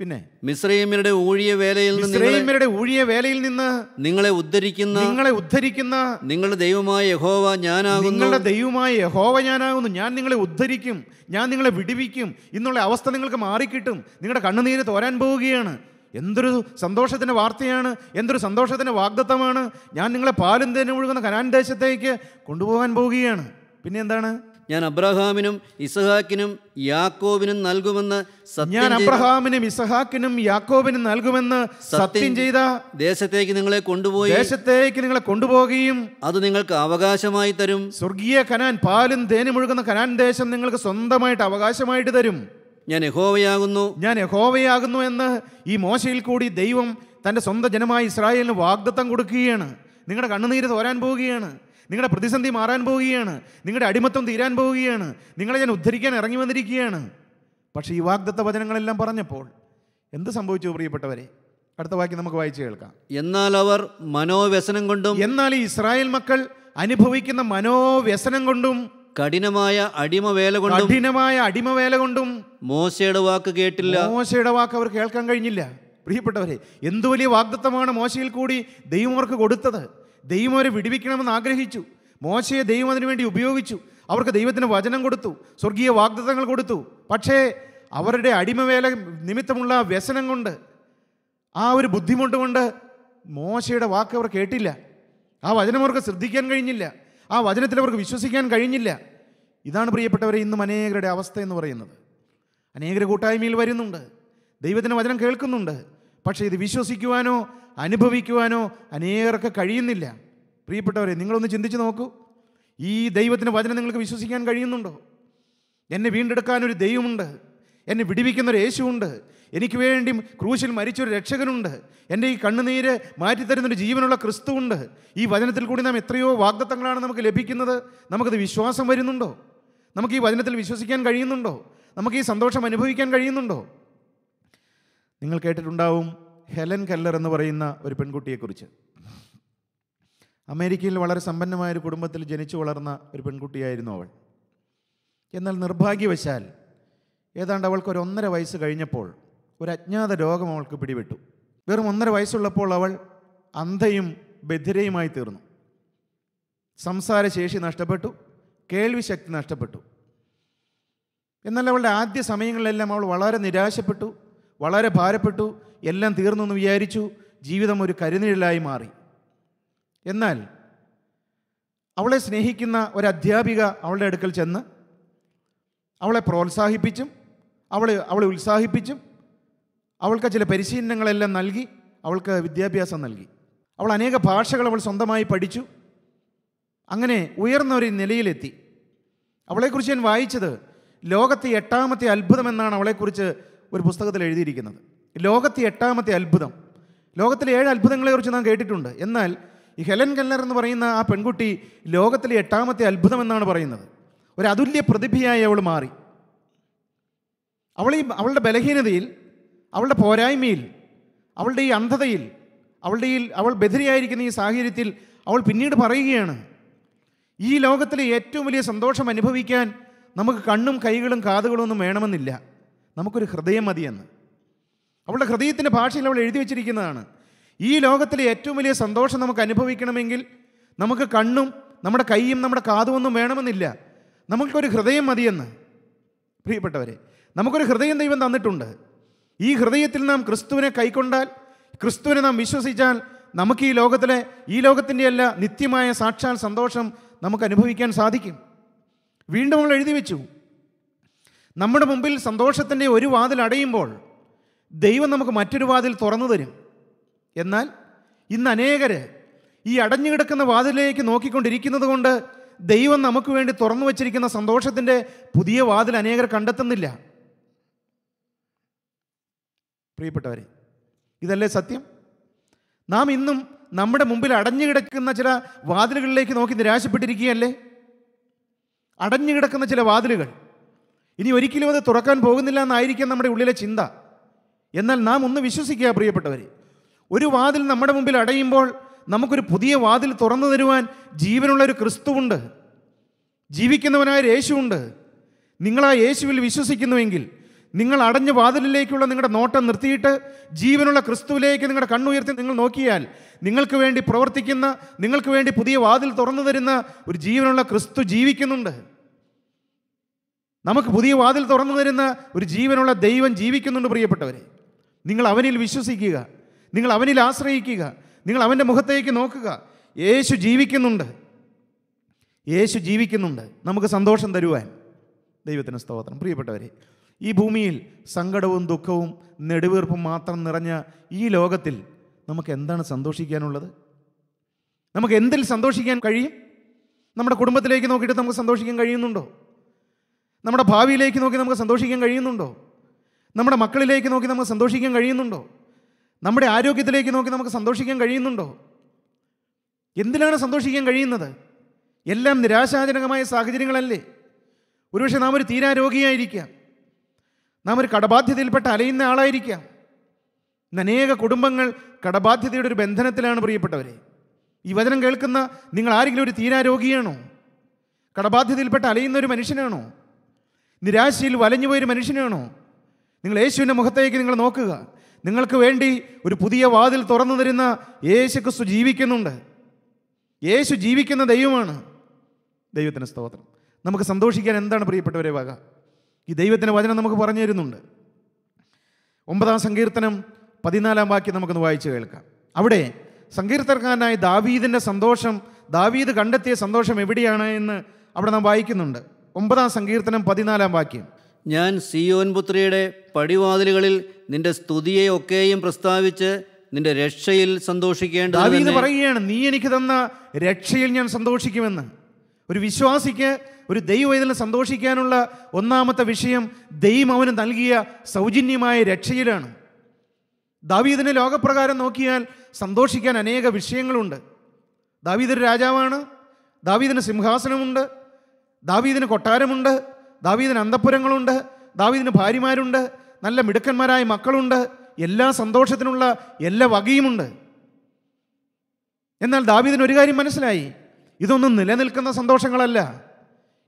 പിന്നെ മിശ്രൈമ്യരുടെ ഊഴിയ വേലയിൽ മിശ്രൈമ്യരുടെ ഊഴിയ വേലയിൽ നിന്ന് നിങ്ങളെ ഉദ്ധരിക്കുന്ന നിങ്ങളെ ഉദ്ധരിക്കുന്ന നിങ്ങളുടെ ദൈവമായ യഹോവ ഞാനാകുന്നു നിങ്ങളുടെ ദൈവമായ യഹോവ ഞാനാകുന്നു ഞാൻ നിങ്ങളെ ഉദ്ധരിക്കും ഞാൻ നിങ്ങളെ വിടുവിക്കും ഇന്നുള്ള അവസ്ഥ നിങ്ങൾക്ക് മാറിക്കിട്ടും നിങ്ങളുടെ കണ്ണുനീര് തോരാൻ പോവുകയാണ് എന്തൊരു സന്തോഷത്തിൻ്റെ വാർത്തയാണ് എന്തൊരു സന്തോഷത്തിൻ്റെ വാഗ്ദത്തമാണ് ഞാൻ നിങ്ങളെ പാലും തന്നെ ഒഴുകുന്ന കനാൻ ദേശത്തേക്ക് കൊണ്ടുപോകാൻ പോവുകയാണ് പിന്നെ എന്താണ് ഞാൻ അബ്രഹാമിനും ഇസഹാക്കിനും യാക്കോബിനും നൽകുമെന്ന് ഞാൻ അബ്രഹാമിനും ഇസഹാക്കിനും യാക്കോവിനും നൽകുമെന്ന് സത്യം ചെയ്ത ദേശത്തേക്ക് നിങ്ങളെ കൊണ്ടുപോയി ദേശത്തേക്ക് നിങ്ങളെ കൊണ്ടുപോകുകയും അത് നിങ്ങൾക്ക് അവകാശമായി തരും സ്വർഗീയ കനാൻ പാലും തേനും ഒഴുകുന്ന കനാൻ ദേശം നിങ്ങൾക്ക് സ്വന്തമായിട്ട് അവകാശമായിട്ട് തരും ഞാൻ യഹോവയാകുന്നു ഞാൻ യഹോവയാകുന്നു എന്ന് ഈ മോശയിൽ കൂടി ദൈവം തൻ്റെ സ്വന്തം ജനമായ ഇസ്രായേലിന് വാഗ്ദത്തം കൊടുക്കുകയാണ് നിങ്ങളുടെ കണ്ണുനീര് തോരാൻ പോവുകയാണ് നിങ്ങളുടെ പ്രതിസന്ധി മാറാൻ പോവുകയാണ് നിങ്ങളുടെ അടിമത്വം തീരാൻ പോവുകയാണ് നിങ്ങളെ ഞാൻ ഉദ്ധരിക്കാൻ ഇറങ്ങി വന്നിരിക്കുകയാണ് പക്ഷേ ഈ വാഗ്ദത്ത വചനങ്ങളെല്ലാം പറഞ്ഞപ്പോൾ എന്ത് സംഭവിച്ചു പ്രിയപ്പെട്ടവരെ അടുത്ത വാക്യം നമുക്ക് വായിച്ചു കേൾക്കാം എന്നാൽ അവർ മനോവ്യസനം കൊണ്ടും എന്നാൽ ഈ ഇസ്രായേൽ മക്കൾ അനുഭവിക്കുന്ന മനോവ്യസനം കൊണ്ടും കഠിനമായ അടിമവേല കൊണ്ടും കഠിനമായ അടിമവേല കൊണ്ടും മോശയുടെ വാക്ക് കേട്ടില്ല മോശയുടെ വാക്ക് അവർ കേൾക്കാൻ കഴിഞ്ഞില്ല പ്രിയപ്പെട്ടവരെ എന്തു വലിയ വാഗ്ദത്തമാണ് മോശയിൽ കൂടി ദൈവം കൊടുത്തത് ദൈവം അവരെ വിടിവിക്കണമെന്ന് ആഗ്രഹിച്ചു മോശയെ ദൈവം അതിനുവേണ്ടി ഉപയോഗിച്ചു അവർക്ക് ദൈവത്തിന് വചനം കൊടുത്തു സ്വർഗീയ വാഗ്ദത്തങ്ങൾ കൊടുത്തു പക്ഷേ അവരുടെ അടിമവേല നിമിത്തമുള്ള വ്യസനം കൊണ്ട് ആ ഒരു ബുദ്ധിമുട്ട് കൊണ്ട് മോശയുടെ വാക്ക് അവർ കേട്ടില്ല ആ വചനം അവർക്ക് ശ്രദ്ധിക്കാൻ കഴിഞ്ഞില്ല ആ വചനത്തിൽ അവർക്ക് വിശ്വസിക്കാൻ കഴിഞ്ഞില്ല ഇതാണ് പ്രിയപ്പെട്ടവരെ ഇന്നും അനേകരുടെ അവസ്ഥ എന്ന് പറയുന്നത് അനേകർ കൂട്ടായ്മയിൽ വരുന്നുണ്ട് ദൈവത്തിൻ്റെ വചനം കേൾക്കുന്നുണ്ട് പക്ഷേ ഇത് വിശ്വസിക്കുവാനോ അനുഭവിക്കുവാനോ അനേകർക്ക് കഴിയുന്നില്ല പ്രിയപ്പെട്ടവരെ നിങ്ങളൊന്ന് ചിന്തിച്ച് നോക്കൂ ഈ ദൈവത്തിൻ്റെ വചനം നിങ്ങൾക്ക് വിശ്വസിക്കാൻ കഴിയുന്നുണ്ടോ എന്നെ വീണ്ടെടുക്കാൻ ഒരു ദൈവമുണ്ട് എന്നെ വിടിവിക്കുന്നൊരു ഒരു യേശുവുണ്ട് എനിക്ക് വേണ്ടി ക്രൂശിൽ മരിച്ചൊരു രക്ഷകനുണ്ട് എൻ്റെ ഈ കണ്ണുനീര് മാറ്റിത്തരുന്നൊരു ജീവനുള്ള ക്രിസ്തുവുണ്ട് ഈ വചനത്തിൽ കൂടി നാം എത്രയോ വാഗ്ദത്തങ്ങളാണ് നമുക്ക് ലഭിക്കുന്നത് നമുക്കത് വിശ്വാസം വരുന്നുണ്ടോ നമുക്ക് ഈ വചനത്തിൽ വിശ്വസിക്കാൻ കഴിയുന്നുണ്ടോ നമുക്ക് ഈ സന്തോഷം അനുഭവിക്കാൻ കഴിയുന്നുണ്ടോ നിങ്ങൾ കേട്ടിട്ടുണ്ടാവും ഹെലൻ കല്ലർ എന്ന് പറയുന്ന ഒരു പെൺകുട്ടിയെക്കുറിച്ച് അമേരിക്കയിൽ വളരെ സമ്പന്നമായ ഒരു കുടുംബത്തിൽ ജനിച്ചു വളർന്ന ഒരു പെൺകുട്ടിയായിരുന്നു അവൾ എന്നാൽ നിർഭാഗ്യവശാൽ ഏതാണ്ട് അവൾക്ക് ഒരു ഒന്നര വയസ്സ് കഴിഞ്ഞപ്പോൾ ഒരു അജ്ഞാത രോഗം അവൾക്ക് പിടിപെട്ടു വെറും ഒന്നര വയസ്സുള്ളപ്പോൾ അവൾ അന്ധയും ബധിരയുമായി തീർന്നു സംസാരശേഷി നഷ്ടപ്പെട്ടു കേൾവിശക്തി നഷ്ടപ്പെട്ടു എന്നാൽ അവളുടെ ആദ്യ സമയങ്ങളിലെല്ലാം അവൾ വളരെ നിരാശപ്പെട്ടു വളരെ ഭാരപ്പെട്ടു എല്ലാം തീർന്നു എന്ന് വിചാരിച്ചു ജീവിതം ഒരു കരുനിഴലായി മാറി എന്നാൽ അവളെ സ്നേഹിക്കുന്ന ഒരു അധ്യാപിക അവളുടെ അടുക്കൽ ചെന്ന് അവളെ പ്രോത്സാഹിപ്പിച്ചും അവളെ അവളെ ഉത്സാഹിപ്പിച്ചും അവൾക്ക് ചില പരിശീലനങ്ങളെല്ലാം നൽകി അവൾക്ക് വിദ്യാഭ്യാസം നൽകി അവൾ അനേക ഭാഷകൾ അവൾ സ്വന്തമായി പഠിച്ചു അങ്ങനെ ഉയർന്ന ഒരു നിലയിലെത്തി അവളെക്കുറിച്ച് ഞാൻ വായിച്ചത് ലോകത്തെ എട്ടാമത്തെ അത്ഭുതമെന്നാണ് അവളെക്കുറിച്ച് ഒരു പുസ്തകത്തിൽ എഴുതിയിരിക്കുന്നത് ലോകത്തെ എട്ടാമത്തെ അത്ഭുതം ലോകത്തിലെ ഏഴ് അത്ഭുതങ്ങളെക്കുറിച്ച് നാം കേട്ടിട്ടുണ്ട് എന്നാൽ ഈ ഹെലൻ കല്ലർ എന്ന് പറയുന്ന ആ പെൺകുട്ടി ലോകത്തിലെ എട്ടാമത്തെ അത്ഭുതം എന്നാണ് പറയുന്നത് ഒരു അതുല്യ പ്രതിഭയായി അവൾ മാറി അവൾ ഈ അവളുടെ ബലഹീനതയിൽ അവളുടെ പോരായ്മയിൽ അവളുടെ ഈ അന്ധതയിൽ അവളുടെ ഈ അവൾ ബധിരയായിരിക്കുന്ന ഈ സാഹചര്യത്തിൽ അവൾ പിന്നീട് പറയുകയാണ് ഈ ലോകത്തിലെ ഏറ്റവും വലിയ സന്തോഷം അനുഭവിക്കാൻ നമുക്ക് കണ്ണും കൈകളും കാതുകളും ഒന്നും വേണമെന്നില്ല നമുക്കൊരു ഹൃദയം മതിയെന്ന് അവളുടെ ഹൃദയത്തിൻ്റെ ഭാഷയിൽ അവൾ എഴുതി വെച്ചിരിക്കുന്നതാണ് ഈ ലോകത്തിലെ ഏറ്റവും വലിയ സന്തോഷം നമുക്ക് അനുഭവിക്കണമെങ്കിൽ നമുക്ക് കണ്ണും നമ്മുടെ കൈയും നമ്മുടെ കാതുമൊന്നും വേണമെന്നില്ല നമുക്കൊരു ഹൃദയം മതിയെന്ന് പ്രിയപ്പെട്ടവരെ നമുക്കൊരു ഹൃദയം ദൈവം തന്നിട്ടുണ്ട് ഈ ഹൃദയത്തിൽ നാം ക്രിസ്തുവിനെ കൈക്കൊണ്ടാൽ ക്രിസ്തുവിനെ നാം വിശ്വസിച്ചാൽ നമുക്ക് ഈ ലോകത്തിലെ ഈ ലോകത്തിൻ്റെ എല്ലാ നിത്യമായ സാക്ഷാൽ സന്തോഷം നമുക്ക് അനുഭവിക്കാൻ സാധിക്കും വീണ്ടും നമ്മൾ എഴുതി വെച്ചു നമ്മുടെ മുമ്പിൽ സന്തോഷത്തിൻ്റെ ഒരു വാതിൽ അടയുമ്പോൾ ദൈവം നമുക്ക് മറ്റൊരു വാതിൽ തുറന്നു തരും എന്നാൽ ഇന്ന് അനേകർ ഈ അടഞ്ഞു കിടക്കുന്ന വാതിലേക്ക് നോക്കിക്കൊണ്ടിരിക്കുന്നത് കൊണ്ട് ദൈവം നമുക്ക് വേണ്ടി തുറന്നു വച്ചിരിക്കുന്ന സന്തോഷത്തിൻ്റെ പുതിയ വാതിൽ അനേകർ കണ്ടെത്തുന്നില്ല പ്രിയപ്പെട്ടവരെ ഇതല്ലേ സത്യം നാം ഇന്നും നമ്മുടെ മുമ്പിൽ അടഞ്ഞു കിടക്കുന്ന ചില വാതിലുകളിലേക്ക് നോക്കി നിരാശപ്പെട്ടിരിക്കുകയല്ലേ അടഞ്ഞു കിടക്കുന്ന ചില വാതിലുകൾ ഇനി ഒരിക്കലും അത് തുറക്കാൻ പോകുന്നില്ല എന്നായിരിക്കാം നമ്മുടെ ഉള്ളിലെ ചിന്ത എന്നാൽ നാം ഒന്ന് വിശ്വസിക്കുക പ്രിയപ്പെട്ടവർ ഒരു വാതിൽ നമ്മുടെ മുമ്പിൽ അടയുമ്പോൾ നമുക്കൊരു പുതിയ വാതിൽ തുറന്നു തരുവാൻ ജീവനുള്ള ഒരു ക്രിസ്തുവുണ്ട് ജീവിക്കുന്നവനായ യേശുവുണ്ട് നിങ്ങൾ ആ യേശുവിൽ വിശ്വസിക്കുന്നുവെങ്കിൽ നിങ്ങൾ അടഞ്ഞ വാതിലിലേക്കുള്ള നിങ്ങളുടെ നോട്ടം നിർത്തിയിട്ട് ജീവനുള്ള ക്രിസ്തുവിലേക്ക് നിങ്ങളുടെ കണ്ണുയർത്തി നിങ്ങൾ നോക്കിയാൽ നിങ്ങൾക്ക് വേണ്ടി പ്രവർത്തിക്കുന്ന നിങ്ങൾക്ക് വേണ്ടി പുതിയ വാതിൽ തുറന്നു തരുന്ന ഒരു ജീവനുള്ള ക്രിസ്തു ജീവിക്കുന്നുണ്ട് നമുക്ക് പുതിയ വാതിൽ തുറന്നു തരുന്ന ഒരു ജീവനുള്ള ദൈവം ജീവിക്കുന്നുണ്ട് പ്രിയപ്പെട്ടവരെ നിങ്ങൾ അവനിൽ വിശ്വസിക്കുക നിങ്ങൾ അവനിൽ ആശ്രയിക്കുക നിങ്ങൾ അവൻ്റെ മുഖത്തേക്ക് നോക്കുക യേശു ജീവിക്കുന്നുണ്ട് യേശു ജീവിക്കുന്നുണ്ട് നമുക്ക് സന്തോഷം തരുവാൻ ദൈവത്തിന് സ്തോത്രം പ്രിയപ്പെട്ടവരെ ഈ ഭൂമിയിൽ സങ്കടവും ദുഃഖവും നെടുവീർപ്പും മാത്രം നിറഞ്ഞ ഈ ലോകത്തിൽ നമുക്ക് എന്താണ് സന്തോഷിക്കാനുള്ളത് നമുക്ക് എന്തിൽ സന്തോഷിക്കാൻ കഴിയും നമ്മുടെ കുടുംബത്തിലേക്ക് നോക്കിയിട്ട് നമുക്ക് സന്തോഷിക്കാൻ കഴിയുന്നുണ്ടോ നമ്മുടെ ഭാവിയിലേക്ക് നോക്കി നമുക്ക് സന്തോഷിക്കാൻ കഴിയുന്നുണ്ടോ നമ്മുടെ മക്കളിലേക്ക് നോക്കി നമുക്ക് സന്തോഷിക്കാൻ കഴിയുന്നുണ്ടോ നമ്മുടെ ആരോഗ്യത്തിലേക്ക് നോക്കി നമുക്ക് സന്തോഷിക്കാൻ കഴിയുന്നുണ്ടോ എന്തിനാണ് സന്തോഷിക്കാൻ കഴിയുന്നത് എല്ലാം നിരാശാജനകമായ സാഹചര്യങ്ങളല്ലേ ഒരുപക്ഷെ നാം ഒരു തീരാരോഗിയായിരിക്കാം നാം ഒരു കടബാധ്യതയിൽപ്പെട്ട് അലയുന്ന ആളായിരിക്കാം അനേക കുടുംബങ്ങൾ കടബാധ്യതയുടെ ഒരു ബന്ധനത്തിലാണ് പ്രിയപ്പെട്ടവരെ ഈ വചനം കേൾക്കുന്ന നിങ്ങൾ ആരെങ്കിലും ഒരു തീരാരോഗിയാണോ കടബാധ്യതയിൽപ്പെട്ട കടബാധ്യതയിൽപ്പെട്ട് അലയുന്ന ഒരു മനുഷ്യനാണോ നിരാശയിൽ ഒരു മനുഷ്യനാണോ നിങ്ങൾ യേശുവിൻ്റെ മുഖത്തേക്ക് നിങ്ങൾ നോക്കുക നിങ്ങൾക്ക് വേണ്ടി ഒരു പുതിയ വാതിൽ തുറന്നു തരുന്ന യേശു ക്രിസ്തു ജീവിക്കുന്നുണ്ട് യേശു ജീവിക്കുന്ന ദൈവമാണ് ദൈവത്തിൻ്റെ സ്തോത്രം നമുക്ക് സന്തോഷിക്കാൻ എന്താണ് പ്രിയപ്പെട്ടവരെ വക ഈ ദൈവത്തിൻ്റെ വചനം നമുക്ക് പറഞ്ഞു തരുന്നുണ്ട് ഒമ്പതാം സങ്കീർത്തനം പതിനാലാം വാക്യം നമുക്കൊന്ന് വായിച്ച് കേൾക്കാം അവിടെ സങ്കീർത്തനക്കാരനായ ദാവീദിൻ്റെ സന്തോഷം ദാവീദ് കണ്ടെത്തിയ സന്തോഷം എവിടെയാണ് എന്ന് അവിടെ നാം വായിക്കുന്നുണ്ട് ഒമ്പതാം സങ്കീർത്തനം പതിനാലാം വാക്യം ഞാൻ സിയോൻ പുത്രിയുടെ പടിവാതിലുകളിൽ നിന്റെ സ്തുതിയെ ഒക്കെയും പ്രസ്താവിച്ച് നിന്റെ രക്ഷയിൽ സന്തോഷിക്കേണ്ടത് പറയുകയാണ് നീ എനിക്ക് തന്ന രക്ഷയിൽ ഞാൻ സന്തോഷിക്കുമെന്ന് ഒരു വിശ്വാസിക്ക് ഒരു ഇതിൽ സന്തോഷിക്കാനുള്ള ഒന്നാമത്തെ വിഷയം ദൈവം അവന് നൽകിയ സൗജന്യമായ രക്ഷയിലാണ് ദാവീദിനെ ലോകപ്രകാരം നോക്കിയാൽ സന്തോഷിക്കാൻ അനേക വിഷയങ്ങളുണ്ട് ദാവീദ് രാജാവാണ് ദാവീദിന് സിംഹാസനമുണ്ട് ദാവീദിന് കൊട്ടാരമുണ്ട് ദാവീദിന് അന്തപ്പുരങ്ങളുണ്ട് ദാവീദിന് ഭാര്യമാരുണ്ട് നല്ല മിടുക്കന്മാരായ മക്കളുണ്ട് എല്ലാ സന്തോഷത്തിനുള്ള എല്ലാ വകയുമുണ്ട് എന്നാൽ ദാവീദിന് ഒരു കാര്യം മനസ്സിലായി ഇതൊന്നും നിലനിൽക്കുന്ന സന്തോഷങ്ങളല്ല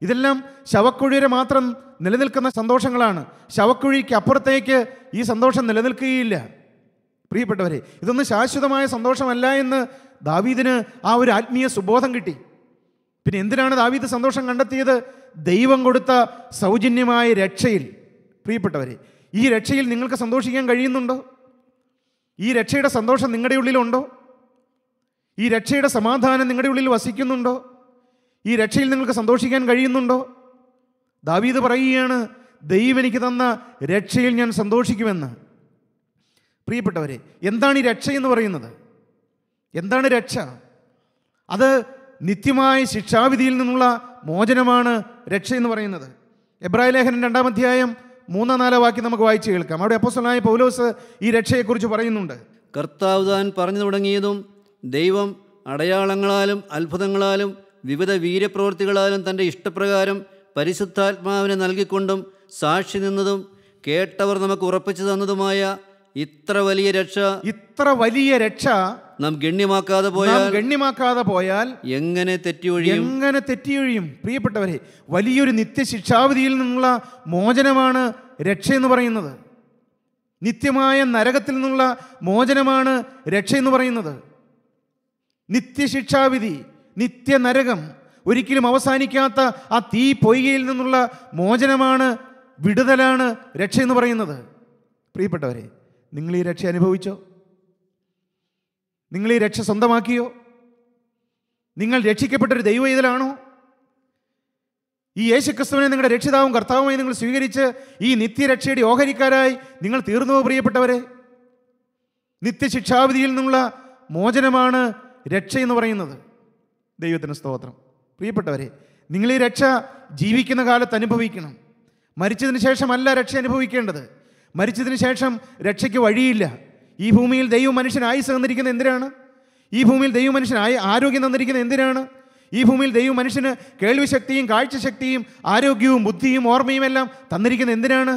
ഇതെല്ലാം ശവക്കുഴിയുടെ മാത്രം നിലനിൽക്കുന്ന സന്തോഷങ്ങളാണ് ശവക്കുഴിക്ക് അപ്പുറത്തേക്ക് ഈ സന്തോഷം നിലനിൽക്കുകയില്ല പ്രിയപ്പെട്ടവരെ ഇതൊന്നും ശാശ്വതമായ സന്തോഷമല്ല എന്ന് ദാവീദിന് ആ ഒരു ആത്മീയ സുബോധം കിട്ടി പിന്നെ എന്തിനാണ് ദാവീദ് സന്തോഷം കണ്ടെത്തിയത് ദൈവം കൊടുത്ത സൗജന്യമായ രക്ഷയിൽ പ്രിയപ്പെട്ടവരെ ഈ രക്ഷയിൽ നിങ്ങൾക്ക് സന്തോഷിക്കാൻ കഴിയുന്നുണ്ടോ ഈ രക്ഷയുടെ സന്തോഷം നിങ്ങളുടെ ഉള്ളിലുണ്ടോ ഈ രക്ഷയുടെ സമാധാനം നിങ്ങളുടെ ഉള്ളിൽ വസിക്കുന്നുണ്ടോ ഈ രക്ഷയിൽ നിങ്ങൾക്ക് സന്തോഷിക്കാൻ കഴിയുന്നുണ്ടോ ദാവീദ് പറയുകയാണ് ദൈവം എനിക്ക് തന്ന രക്ഷയിൽ ഞാൻ സന്തോഷിക്കുമെന്ന് പ്രിയപ്പെട്ടവരെ എന്താണ് ഈ രക്ഷ എന്ന് പറയുന്നത് എന്താണ് രക്ഷ അത് നിത്യമായ ശിക്ഷാവിധിയിൽ നിന്നുള്ള മോചനമാണ് രക്ഷ എന്ന് പറയുന്നത് എബ്രാഹിം ലേഖനം രണ്ടാം അധ്യായം മൂന്നാം നാലോ വാക്യം നമുക്ക് വായിച്ചു കേൾക്കാം അവിടെ അപ്പോസ്വലായ പൗലോസ് ഈ രക്ഷയെക്കുറിച്ച് പറയുന്നുണ്ട് കർത്താവ് താൻ പറഞ്ഞു തുടങ്ങിയതും ദൈവം അടയാളങ്ങളാലും അത്ഭുതങ്ങളാലും വിവിധ വീര്യപ്രവൃത്തികളാലും തൻ്റെ ഇഷ്ടപ്രകാരം പരിശുദ്ധാത്മാവിനെ നൽകിക്കൊണ്ടും സാക്ഷി നിന്നതും കേട്ടവർ നമുക്ക് ഉറപ്പിച്ചു തന്നതുമായ ഇത്ര വലിയ രക്ഷ ഇത്ര വലിയ രക്ഷ നാം ഗണ്യമാക്കാതെ പോയാൽ ഗണ്യമാക്കാതെ പോയാൽ എങ്ങനെ തെറ്റിയൊഴിയും എങ്ങനെ തെറ്റിയൊഴിയും പ്രിയപ്പെട്ടവരെ വലിയൊരു ശിക്ഷാവിധിയിൽ നിന്നുള്ള മോചനമാണ് രക്ഷ എന്ന് പറയുന്നത് നിത്യമായ നരകത്തിൽ നിന്നുള്ള മോചനമാണ് രക്ഷ എന്ന് പറയുന്നത് നിത്യശിക്ഷാവിധി നിത്യ നരകം ഒരിക്കലും അവസാനിക്കാത്ത ആ തീ പൊയ്കയിൽ നിന്നുള്ള മോചനമാണ് വിടുതലാണ് രക്ഷ എന്ന് പറയുന്നത് പ്രിയപ്പെട്ടവരെ നിങ്ങൾ ഈ രക്ഷ അനുഭവിച്ചോ നിങ്ങൾ ഈ രക്ഷ സ്വന്തമാക്കിയോ നിങ്ങൾ രക്ഷിക്കപ്പെട്ടൊരു ദൈവ ഇതിലാണോ ഈ യേശുക്രിസ്തുവിനെ നിങ്ങളുടെ രക്ഷിതാവും കർത്താവുമായി നിങ്ങൾ സ്വീകരിച്ച് ഈ നിത്യരക്ഷയുടെ ഓഹരിക്കാരായി നിങ്ങൾ തീർന്നു പ്രിയപ്പെട്ടവരെ നിത്യശിക്ഷാവിധിയിൽ നിന്നുള്ള മോചനമാണ് രക്ഷ എന്ന് പറയുന്നത് ദൈവത്തിന് സ്തോത്രം പ്രിയപ്പെട്ടവരെ നിങ്ങൾ ഈ രക്ഷ ജീവിക്കുന്ന കാലത്ത് അനുഭവിക്കണം മരിച്ചതിന് ശേഷമല്ല രക്ഷ അനുഭവിക്കേണ്ടത് മരിച്ചതിന് ശേഷം രക്ഷയ്ക്ക് വഴിയില്ല ഈ ഭൂമിയിൽ ദൈവം മനുഷ്യൻ ആയുസ് തന്നിരിക്കുന്നത് എന്തിനാണ് ഈ ഭൂമിയിൽ ദൈവം മനുഷ്യൻ ആരോഗ്യം തന്നിരിക്കുന്നത് എന്തിനാണ് ഈ ഭൂമിയിൽ ദൈവം മനുഷ്യന് കേൾവിശക്തിയും കാഴ്ചശക്തിയും ആരോഗ്യവും ബുദ്ധിയും ഓർമ്മയും എല്ലാം തന്നിരിക്കുന്നത് എന്തിനാണ്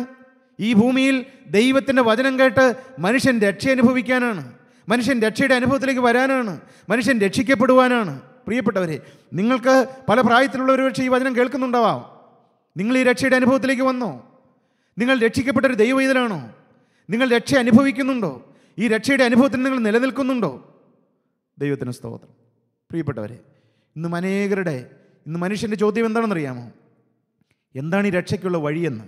ഈ ഭൂമിയിൽ ദൈവത്തിൻ്റെ വചനം കേട്ട് മനുഷ്യൻ രക്ഷ അനുഭവിക്കാനാണ് മനുഷ്യൻ രക്ഷയുടെ അനുഭവത്തിലേക്ക് വരാനാണ് മനുഷ്യൻ രക്ഷിക്കപ്പെടുവാനാണ് പ്രിയപ്പെട്ടവരെ നിങ്ങൾക്ക് പല പ്രായത്തിലുള്ളവർ പക്ഷേ ഈ വചനം കേൾക്കുന്നുണ്ടാവാം നിങ്ങൾ ഈ രക്ഷയുടെ അനുഭവത്തിലേക്ക് വന്നോ നിങ്ങൾ രക്ഷിക്കപ്പെട്ട ഒരു ദൈവം ഇതിലാണോ നിങ്ങൾ രക്ഷ അനുഭവിക്കുന്നുണ്ടോ ഈ രക്ഷയുടെ അനുഭവത്തിന് നിങ്ങൾ നിലനിൽക്കുന്നുണ്ടോ ദൈവത്തിന് സ്തോത്രം പ്രിയപ്പെട്ടവരെ ഇന്നും അനേകരുടെ ഇന്ന് മനുഷ്യൻ്റെ ചോദ്യം എന്താണെന്നറിയാമോ എന്താണ് ഈ രക്ഷയ്ക്കുള്ള വഴിയെന്ന്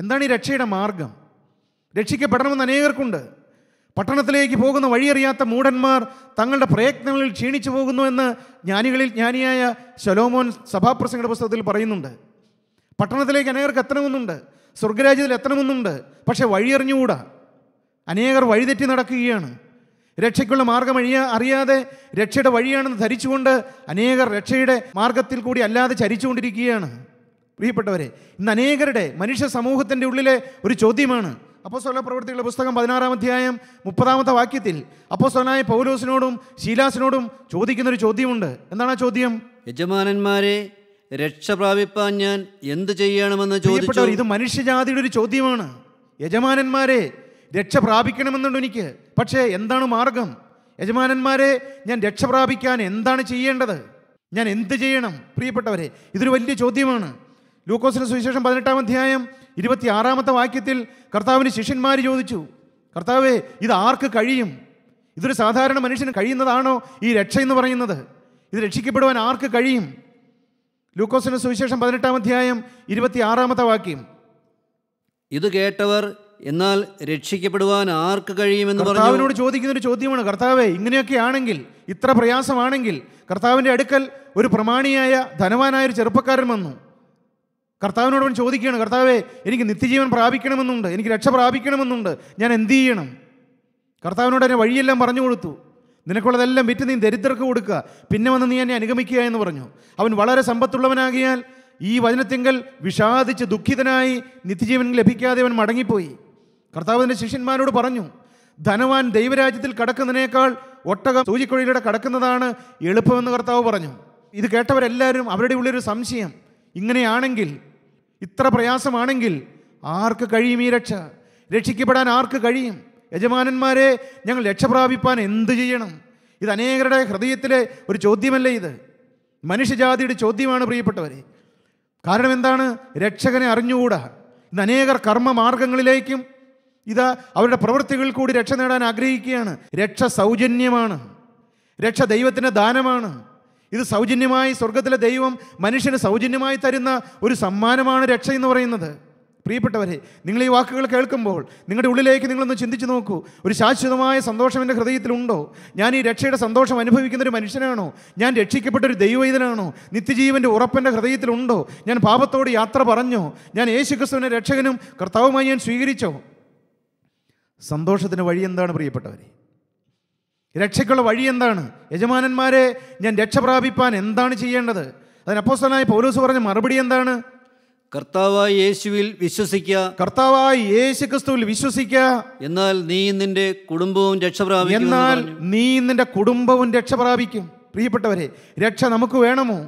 എന്താണ് ഈ രക്ഷയുടെ മാർഗം രക്ഷിക്കപ്പെടണമെന്ന് അനേകർക്കുണ്ട് പട്ടണത്തിലേക്ക് പോകുന്ന വഴിയറിയാത്ത മൂടന്മാർ തങ്ങളുടെ പ്രയത്നങ്ങളിൽ ക്ഷീണിച്ചു പോകുന്നു എന്ന് ജ്ഞാനികളിൽ ജ്ഞാനിയായ ശലോമോൻ സഭാപ്രസംഗ പുസ്തകത്തിൽ പറയുന്നുണ്ട് പട്ടണത്തിലേക്ക് അനേകർക്ക് എത്തണമെന്നുണ്ട് സ്വർഗരാജ്യത്തിൽ എത്തണമെന്നുണ്ട് പക്ഷേ വഴിയെറിഞ്ഞുകൂടാ അനേകർ വഴിതെറ്റി നടക്കുകയാണ് രക്ഷയ്ക്കുള്ള മാർഗം അഴിയാ അറിയാതെ രക്ഷയുടെ വഴിയാണെന്ന് ധരിച്ചുകൊണ്ട് അനേകർ രക്ഷയുടെ മാർഗത്തിൽ കൂടി അല്ലാതെ ചരിച്ചുകൊണ്ടിരിക്കുകയാണ് പ്രിയപ്പെട്ടവരെ ഇന്ന് അനേകരുടെ മനുഷ്യ സമൂഹത്തിൻ്റെ ഉള്ളിലെ ഒരു ചോദ്യമാണ് സ്വല പ്രവർത്തികളുടെ പുസ്തകം പതിനാറാം അധ്യായം മുപ്പതാമത്തെ വാക്യത്തിൽ അപ്പോസ്വലായ പൗലോസിനോടും ശീലാസിനോടും ചോദിക്കുന്നൊരു ചോദ്യമുണ്ട് എന്താണ് ആ ചോദ്യം യജമാനന്മാരെ രക്ഷ പ്രാപിപ്പാൻ ഞാൻ എന്ത് ചെയ്യണമെന്ന് ചോദിച്ചു ഇത് മനുഷ്യജാതിയുടെ ഒരു ചോദ്യമാണ് യജമാനന്മാരെ രക്ഷ പ്രാപിക്കണമെന്നുണ്ട് എനിക്ക് പക്ഷേ എന്താണ് മാർഗം യജമാനന്മാരെ ഞാൻ രക്ഷ പ്രാപിക്കാൻ എന്താണ് ചെയ്യേണ്ടത് ഞാൻ എന്ത് ചെയ്യണം പ്രിയപ്പെട്ടവരെ ഇതൊരു വലിയ ചോദ്യമാണ് ലൂക്കോസിന് സുവിശേഷം പതിനെട്ടാം അധ്യായം ഇരുപത്തിയാറാമത്തെ വാക്യത്തിൽ കർത്താവിന് ശിഷ്യന്മാർ ചോദിച്ചു കർത്താവെ ഇത് ആർക്ക് കഴിയും ഇതൊരു സാധാരണ മനുഷ്യന് കഴിയുന്നതാണോ ഈ രക്ഷ എന്ന് പറയുന്നത് ഇത് രക്ഷിക്കപ്പെടുവാൻ ആർക്ക് കഴിയും ലൂക്കോസിന് സുവിശേഷം പതിനെട്ടാം അധ്യായം ഇരുപത്തി ആറാമത്തെ വാക്യം ഇത് കേട്ടവർ എന്നാൽ രക്ഷിക്കപ്പെടുവാൻ ആർക്ക് കഴിയുമെന്ന് കർത്താവിനോട് ചോദിക്കുന്ന ഒരു ചോദ്യമാണ് കർത്താവെ ഇങ്ങനെയൊക്കെ ആണെങ്കിൽ ഇത്ര പ്രയാസമാണെങ്കിൽ കർത്താവിൻ്റെ അടുക്കൽ ഒരു പ്രമാണിയായ ധനവാനായ ഒരു ചെറുപ്പക്കാരൻ വന്നു കർത്താവിനോടവൻ ചോദിക്കുകയാണ് കർത്താവെ എനിക്ക് നിത്യജീവൻ പ്രാപിക്കണമെന്നുണ്ട് എനിക്ക് രക്ഷ പ്രാപിക്കണമെന്നുണ്ട് ഞാൻ എന്ത് ചെയ്യണം കർത്താവിനോട് എന്നെ വഴിയെല്ലാം പറഞ്ഞു കൊടുത്തു നിനക്കുള്ളതെല്ലാം വിറ്റ് നീ ദരിദ്രർക്ക് കൊടുക്കുക പിന്നെ വന്ന് നീ എന്നെ അനുഗമിക്കുക എന്ന് പറഞ്ഞു അവൻ വളരെ സമ്പത്തുള്ളവനാകിയാൽ ഈ വചനത്തിങ്കൽ വിഷാദിച്ച് ദുഃഖിതനായി നിത്യജീവൻ ലഭിക്കാതെ അവൻ മടങ്ങിപ്പോയി തന്നെ ശിഷ്യന്മാരോട് പറഞ്ഞു ധനവാൻ ദൈവരാജ്യത്തിൽ കടക്കുന്നതിനേക്കാൾ ഒട്ടകം സൂചിക്കുഴിയിലൂടെ കടക്കുന്നതാണ് എളുപ്പമെന്ന് കർത്താവ് പറഞ്ഞു ഇത് കേട്ടവരെല്ലാവരും അവരുടെ ഉള്ളിലൊരു സംശയം ഇങ്ങനെയാണെങ്കിൽ ഇത്ര പ്രയാസമാണെങ്കിൽ ആർക്ക് കഴിയും ഈ രക്ഷ രക്ഷിക്കപ്പെടാൻ ആർക്ക് കഴിയും യജമാനന്മാരെ ഞങ്ങൾ രക്ഷപ്രാപിപ്പാൻ എന്ത് ചെയ്യണം ഇത് അനേകരുടെ ഹൃദയത്തിലെ ഒരു ചോദ്യമല്ലേ ഇത് മനുഷ്യജാതിയുടെ ചോദ്യമാണ് പ്രിയപ്പെട്ടവരെ കാരണം എന്താണ് രക്ഷകനെ അറിഞ്ഞുകൂടാ ഇന്ന് അനേകർ കർമ്മ മാർഗങ്ങളിലേക്കും ഇത് അവരുടെ പ്രവൃത്തികൾ കൂടി രക്ഷ നേടാൻ ആഗ്രഹിക്കുകയാണ് രക്ഷ സൗജന്യമാണ് രക്ഷ ദൈവത്തിൻ്റെ ദാനമാണ് ഇത് സൗജന്യമായി സ്വർഗത്തിലെ ദൈവം മനുഷ്യന് സൗജന്യമായി തരുന്ന ഒരു സമ്മാനമാണ് രക്ഷ എന്ന് പറയുന്നത് പ്രിയപ്പെട്ടവരെ നിങ്ങൾ ഈ വാക്കുകൾ കേൾക്കുമ്പോൾ നിങ്ങളുടെ ഉള്ളിലേക്ക് നിങ്ങളൊന്ന് ചിന്തിച്ചു നോക്കൂ ഒരു ശാശ്വതമായ സന്തോഷം എൻ്റെ ഹൃദയത്തിലുണ്ടോ ഞാൻ ഈ രക്ഷയുടെ സന്തോഷം അനുഭവിക്കുന്ന ഒരു മനുഷ്യനാണോ ഞാൻ രക്ഷിക്കപ്പെട്ട ഒരു ദൈവവൈതനാണോ നിത്യജീവൻ്റെ ഉറപ്പൻ്റെ ഹൃദയത്തിലുണ്ടോ ഞാൻ പാപത്തോട് യാത്ര പറഞ്ഞോ ഞാൻ യേശുക്രിസ്തുവിനെ രക്ഷകനും കർത്താവുമായി ഞാൻ സ്വീകരിച്ചോ സന്തോഷത്തിന് വഴി എന്താണ് പ്രിയപ്പെട്ടവരെ രക്ഷയ്ക്കുള്ള വഴി എന്താണ് യജമാനന്മാരെ ഞാൻ രക്ഷ പ്രാപിപ്പാൻ എന്താണ് ചെയ്യേണ്ടത് അതിനപ്പോസ്തനായ പൗലോസ് പറഞ്ഞ മറുപടി എന്താണ് കർത്താവായ യേശുവിൽ വിശ്വസിക്കുക കർത്താവായ യേശു ക്രിസ്തുവിൽ വിശ്വസിക്കുക എന്നാൽ നീ നിന്റെ കുടുംബവും രക്ഷ പ്രാപിക്കും എന്നാൽ നീ നിന്റെ കുടുംബവും രക്ഷ പ്രാപിക്കും പ്രിയപ്പെട്ടവരെ രക്ഷ നമുക്ക് വേണമോ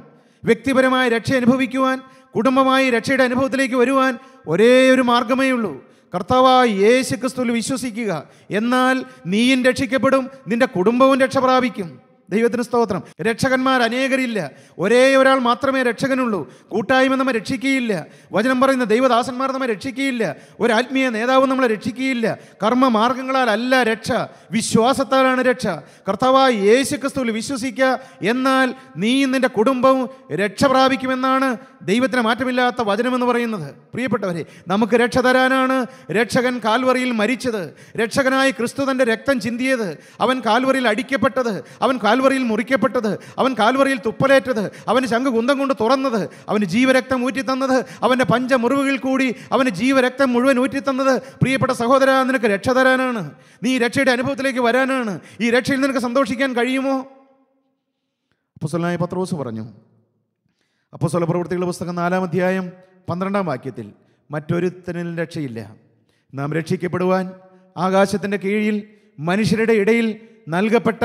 വ്യക്തിപരമായ രക്ഷ അനുഭവിക്കുവാൻ കുടുംബമായി രക്ഷയുടെ അനുഭവത്തിലേക്ക് വരുവാൻ ഒരേ ഒരു മാർഗമേ ഉള്ളൂ കർത്താവായ യേശു ക്രിസ്തുവിൽ വിശ്വസിക്കുക എന്നാൽ നീയും രക്ഷിക്കപ്പെടും നിന്റെ കുടുംബവും രക്ഷ പ്രാപിക്കും ദൈവത്തിന് സ്തോത്രം രക്ഷകന്മാർ അനേകരില്ല ഒരേ ഒരാൾ മാത്രമേ രക്ഷകനുള്ളൂ കൂട്ടായ്മ നമ്മെ രക്ഷിക്കുകയില്ല വചനം പറയുന്ന ദൈവദാസന്മാർ നമ്മെ രക്ഷിക്കുകയില്ല ഒരു ആത്മീയ നേതാവ് നമ്മളെ രക്ഷിക്കുകയില്ല കർമ്മ മാർഗങ്ങളാലല്ല രക്ഷ വിശ്വാസത്താലാണ് രക്ഷ കർത്താവായ യേശു ക്രിസ്തുവിൽ വിശ്വസിക്കുക എന്നാൽ നീ നിൻ്റെ കുടുംബവും രക്ഷ പ്രാപിക്കുമെന്നാണ് ദൈവത്തിന് മാറ്റമില്ലാത്ത വചനമെന്ന് പറയുന്നത് പ്രിയപ്പെട്ടവരെ നമുക്ക് രക്ഷ തരാനാണ് രക്ഷകൻ കാൽവറിയിൽ മരിച്ചത് രക്ഷകനായ ക്രിസ്തു തൻ്റെ രക്തം ചിന്തിയത് അവൻ കാൽവറിയിൽ അടിക്കപ്പെട്ടത് അവൻ കാൽ കാൽവറിയിൽ മുറിക്കപ്പെട്ടത് അവൻ കാൽവറിയിൽ തുപ്പലേറ്റത് അവന് ശംഖ് കുന്തം കൊണ്ട് തുറന്നത് അവന് ജീവരക്തം ഊറ്റിത്തന്നത് അവൻ്റെ പഞ്ചമുറിവുകൾ കൂടി അവന് ജീവരക്തം മുഴുവൻ ഊറ്റിത്തന്നത് പ്രിയപ്പെട്ട സഹോദര നിനക്ക് രക്ഷ തരാനാണ് നീ രക്ഷയുടെ അനുഭവത്തിലേക്ക് വരാനാണ് ഈ രക്ഷയിൽ നിനക്ക് സന്തോഷിക്കാൻ കഴിയുമോ അപ്പൊസ്വലായ പത്രോസ് പറഞ്ഞു അപ്പൊസ്വല പ്രവൃത്തികളുടെ പുസ്തകം നാലാം അധ്യായം പന്ത്രണ്ടാം വാക്യത്തിൽ മറ്റൊരുത്തനും രക്ഷയില്ല നാം രക്ഷിക്കപ്പെടുവാൻ ആകാശത്തിൻ്റെ കീഴിൽ മനുഷ്യരുടെ ഇടയിൽ നൽകപ്പെട്ട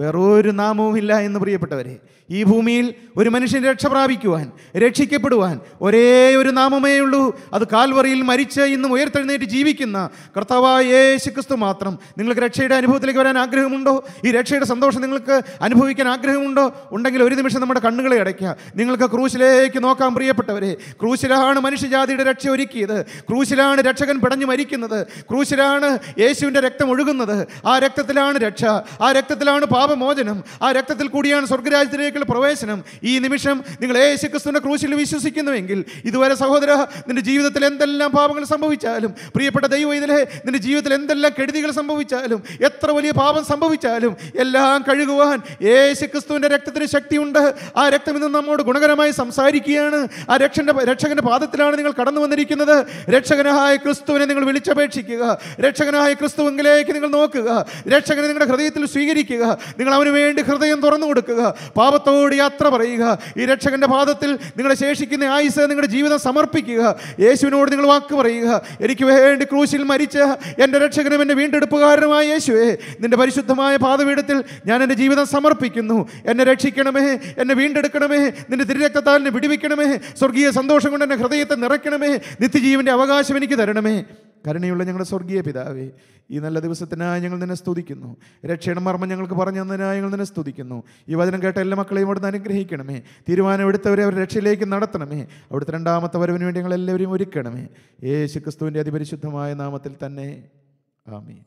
വേറൊരു നാമവുമില്ല എന്ന് പ്രിയപ്പെട്ടവരെ ഈ ഭൂമിയിൽ ഒരു മനുഷ്യൻ രക്ഷ പ്രാപിക്കുവാൻ രക്ഷിക്കപ്പെടുവാൻ ഒരേ ഒരു നാമമേ ഉള്ളൂ അത് കാൽവറിയിൽ മരിച്ച് ഇന്നും ഉയർത്തെഴുന്നേറ്റ് ജീവിക്കുന്ന കർത്താവായ യേശു ക്രിസ്തു മാത്രം നിങ്ങൾക്ക് രക്ഷയുടെ അനുഭവത്തിലേക്ക് വരാൻ ആഗ്രഹമുണ്ടോ ഈ രക്ഷയുടെ സന്തോഷം നിങ്ങൾക്ക് അനുഭവിക്കാൻ ആഗ്രഹമുണ്ടോ ഉണ്ടെങ്കിൽ ഒരു നിമിഷം നമ്മുടെ കണ്ണുകളെ അടയ്ക്കുക നിങ്ങൾക്ക് ക്രൂശിലേക്ക് നോക്കാൻ പ്രിയപ്പെട്ടവരെ ക്രൂശിലാണ് മനുഷ്യജാതിയുടെ രക്ഷ ഒരുക്കിയത് ക്രൂശിലാണ് രക്ഷകൻ പിടഞ്ഞു മരിക്കുന്നത് ക്രൂശിലാണ് യേശുവിൻ്റെ രക്തം ഒഴുകുന്നത് ആ രക്തത്തിലാണ് രക്ഷ ആ രക്തത്തിലാണ് പാപ പാപമോചനം ആ രക്തത്തിൽ കൂടിയാണ് സ്വർഗരാജ്യത്തിലേക്കുള്ള പ്രവേശനം ഈ നിമിഷം നിങ്ങൾ യേശു ക്രിസ്തുവിൻ്റെ ക്രൂശിൽ വിശ്വസിക്കുന്നുവെങ്കിൽ ഇതുവരെ സഹോദര നിൻ്റെ ജീവിതത്തിൽ എന്തെല്ലാം പാപങ്ങൾ സംഭവിച്ചാലും പ്രിയപ്പെട്ട ദൈവം ഇതിലെ നിൻ്റെ ജീവിതത്തിൽ എന്തെല്ലാം കെടുതികൾ സംഭവിച്ചാലും എത്ര വലിയ പാപം സംഭവിച്ചാലും എല്ലാം കഴുകുവാൻ യേശു ക്രിസ്തുവിൻ്റെ രക്തത്തിന് ശക്തിയുണ്ട് ആ രക്തം ഇന്ന് നമ്മോട് ഗുണകരമായി സംസാരിക്കുകയാണ് ആ രക്ഷൻ്റെ രക്ഷകൻ്റെ പാദത്തിലാണ് നിങ്ങൾ കടന്നു വന്നിരിക്കുന്നത് രക്ഷകനായ ക്രിസ്തുവിനെ നിങ്ങൾ വിളിച്ചപേക്ഷിക്കുക രക്ഷകനായ ക്രിസ്തുവെങ്കിലേക്ക് നിങ്ങൾ നോക്കുക രക്ഷകനെ നിങ്ങളുടെ ഹൃദയത്തിൽ സ്വീകരിക്കുക നിങ്ങൾ അവന് വേണ്ടി ഹൃദയം തുറന്നു കൊടുക്കുക പാപത്തോട് യാത്ര പറയുക ഈ രക്ഷകന്റെ പാദത്തിൽ നിങ്ങളെ ശേഷിക്കുന്ന ആയുസ് നിങ്ങളുടെ ജീവിതം സമർപ്പിക്കുക യേശുവിനോട് നിങ്ങൾ വാക്ക് പറയുക എനിക്ക് വേണ്ടി ക്രൂശിൽ മരിച്ച എൻ്റെ രക്ഷകനും എൻ്റെ വീണ്ടെടുപ്പുകാരനുമായ യേശുവേ നിൻ്റെ പരിശുദ്ധമായ പാതപീഠത്തിൽ ഞാൻ എൻ്റെ ജീവിതം സമർപ്പിക്കുന്നു എന്നെ രക്ഷിക്കണമേ എന്നെ വീണ്ടെടുക്കണമേ നിൻ്റെ തിരുരക്തത്താലിനെ വിടിവിക്കണമേ സ്വർഗീയ സന്തോഷം കൊണ്ട് എൻ്റെ ഹൃദയത്തെ നിറയ്ക്കണമേ നിത്യജീവൻ്റെ അവകാശം എനിക്ക് തരണമേ കരുണയുള്ള ഞങ്ങളുടെ സ്വർഗീയ പിതാവേ ഈ നല്ല ദിവസത്തിനായി ഞങ്ങൾ നിന്നെ സ്തുതിക്കുന്നു രക്ഷയുടെ മർമ്മം ഞങ്ങൾക്ക് പറഞ്ഞു തന്നതിനായി ഞങ്ങൾ നിന്നെ സ്തുതിക്കുന്നു ഈ വചനം കേട്ട എല്ലാ മക്കളെയും അവിടുന്ന് അനുഗ്രഹിക്കണമേ എടുത്തവരെ അവർ രക്ഷയിലേക്ക് നടത്തണമേ അവിടുത്തെ രണ്ടാമത്തെ വരവിന് വേണ്ടി ഞങ്ങൾ എല്ലാവരും ഒരുക്കണമേ യേശു ക്രിസ്തുവിൻ്റെ അതിപരിശുദ്ധമായ നാമത്തിൽ തന്നെ ആമീൻ